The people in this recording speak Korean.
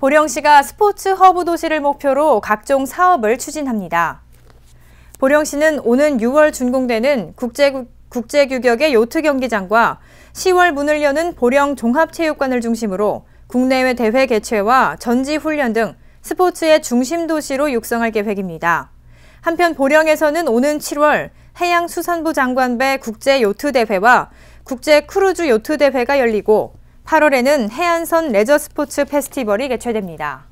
보령시가 스포츠 허브 도시를 목표로 각종 사업을 추진합니다. 보령시는 오는 6월 준공되는 국제, 국제규격의 요트 경기장과 10월 문을 여는 보령 종합체육관을 중심으로 국내외 대회 개최와 전지훈련 등 스포츠의 중심 도시로 육성할 계획입니다. 한편 보령에서는 오는 7월 해양수산부 장관배 국제요트대회와 국제크루즈 요트대회가 열리고 8월에는 해안선 레저스포츠 페스티벌이 개최됩니다.